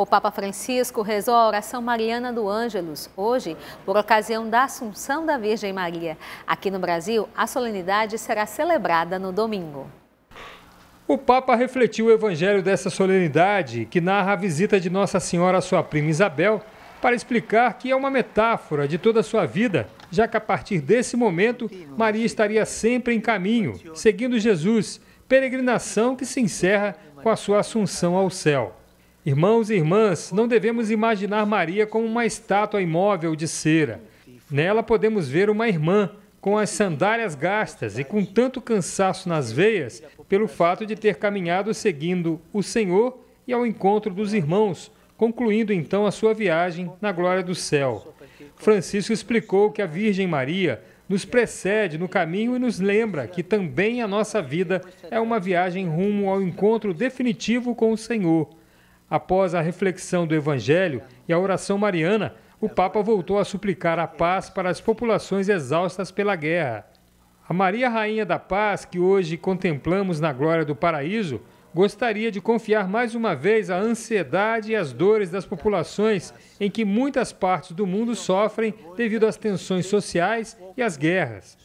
O Papa Francisco rezou a oração mariana do Ângelus, hoje, por ocasião da Assunção da Virgem Maria. Aqui no Brasil, a solenidade será celebrada no domingo. O Papa refletiu o evangelho dessa solenidade, que narra a visita de Nossa Senhora à sua prima Isabel, para explicar que é uma metáfora de toda a sua vida, já que a partir desse momento, Maria estaria sempre em caminho, seguindo Jesus, peregrinação que se encerra com a sua assunção ao céu. Irmãos e irmãs, não devemos imaginar Maria como uma estátua imóvel de cera. Nela podemos ver uma irmã com as sandálias gastas e com tanto cansaço nas veias pelo fato de ter caminhado seguindo o Senhor e ao encontro dos irmãos, concluindo então a sua viagem na glória do céu. Francisco explicou que a Virgem Maria nos precede no caminho e nos lembra que também a nossa vida é uma viagem rumo ao encontro definitivo com o Senhor. Após a reflexão do Evangelho e a oração mariana, o Papa voltou a suplicar a paz para as populações exaustas pela guerra. A Maria Rainha da Paz, que hoje contemplamos na glória do paraíso, gostaria de confiar mais uma vez a ansiedade e as dores das populações em que muitas partes do mundo sofrem devido às tensões sociais e às guerras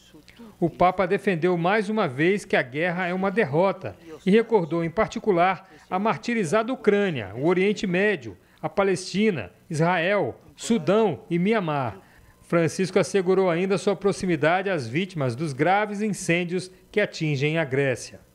o Papa defendeu mais uma vez que a guerra é uma derrota e recordou, em particular, a martirizada Ucrânia, o Oriente Médio, a Palestina, Israel, Sudão e Mianmar. Francisco assegurou ainda sua proximidade às vítimas dos graves incêndios que atingem a Grécia.